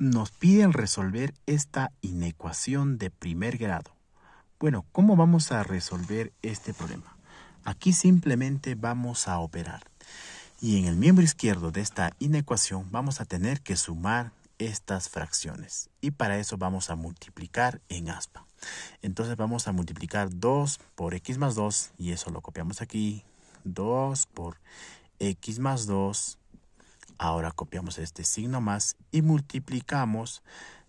nos piden resolver esta inecuación de primer grado. Bueno, ¿cómo vamos a resolver este problema? Aquí simplemente vamos a operar. Y en el miembro izquierdo de esta inecuación vamos a tener que sumar estas fracciones. Y para eso vamos a multiplicar en aspa. Entonces vamos a multiplicar 2 por x más 2. Y eso lo copiamos aquí. 2 por x más 2 Ahora copiamos este signo más y multiplicamos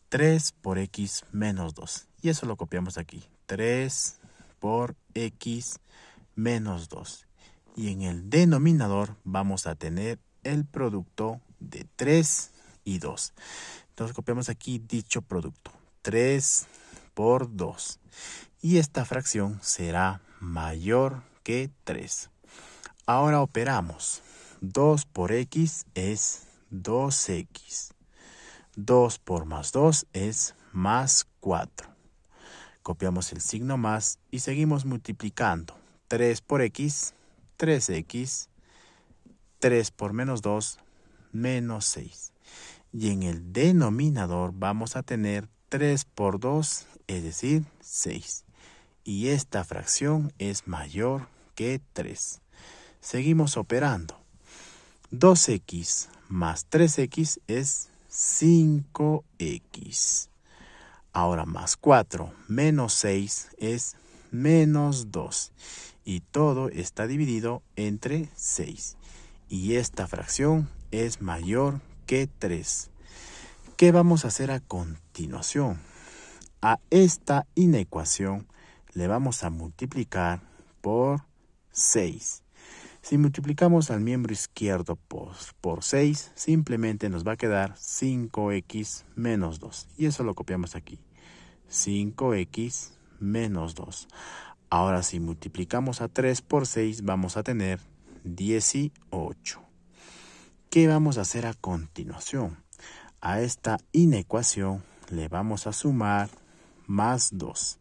3 por x menos 2. Y eso lo copiamos aquí. 3 por x menos 2. Y en el denominador vamos a tener el producto de 3 y 2. Entonces copiamos aquí dicho producto. 3 por 2. Y esta fracción será mayor que 3. Ahora operamos. 2 por x es 2x. 2 por más 2 es más 4. Copiamos el signo más y seguimos multiplicando. 3 por x, 3x. 3 por menos 2, menos 6. Y en el denominador vamos a tener 3 por 2, es decir, 6. Y esta fracción es mayor que 3. Seguimos operando. 2x más 3x es 5x. Ahora más 4 menos 6 es menos 2. Y todo está dividido entre 6. Y esta fracción es mayor que 3. ¿Qué vamos a hacer a continuación? A esta inecuación le vamos a multiplicar por 6. Si multiplicamos al miembro izquierdo por, 6, simplemente nos va a quedar 5x menos 2. Y eso lo copiamos aquí. 5x menos 2. Ahora si multiplicamos a 3 por 6 vamos a tener 18. ¿Qué vamos a hacer a continuación? A esta inecuación le vamos a sumar más 2.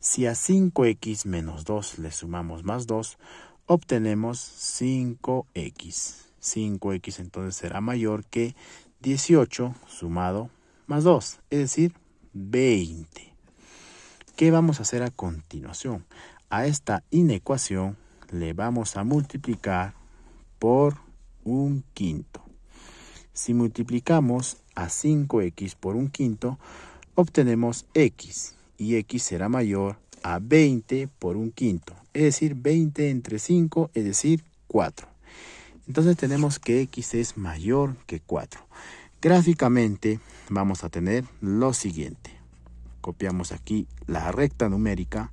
Si a 5x menos 2 le sumamos más 2, obtenemos 5x. 5x entonces será mayor que 18 sumado más 2, es decir, 20. ¿Qué vamos a hacer a continuación? A esta inecuación le vamos a multiplicar por un quinto. Si multiplicamos a 5x por un quinto, obtenemos x y x será mayor a 20 por un quinto. Es decir, 20 entre 5, es decir, 4. Entonces tenemos que x es mayor que 4. Gráficamente vamos a tener lo siguiente. Copiamos aquí la recta numérica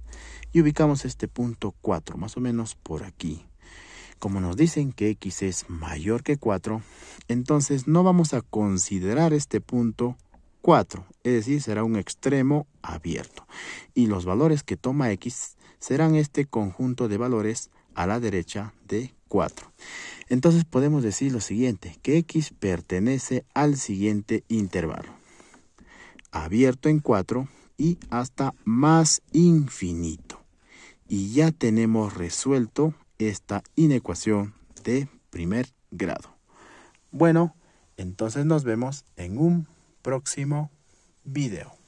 y ubicamos este punto 4, más o menos por aquí. Como nos dicen que x es mayor que 4, entonces no vamos a considerar este punto 4, es decir, será un extremo abierto. Y los valores que toma x serán este conjunto de valores a la derecha de 4. Entonces podemos decir lo siguiente, que x pertenece al siguiente intervalo. Abierto en 4 y hasta más infinito. Y ya tenemos resuelto esta inecuación de primer grado. Bueno, entonces nos vemos en un próximo video.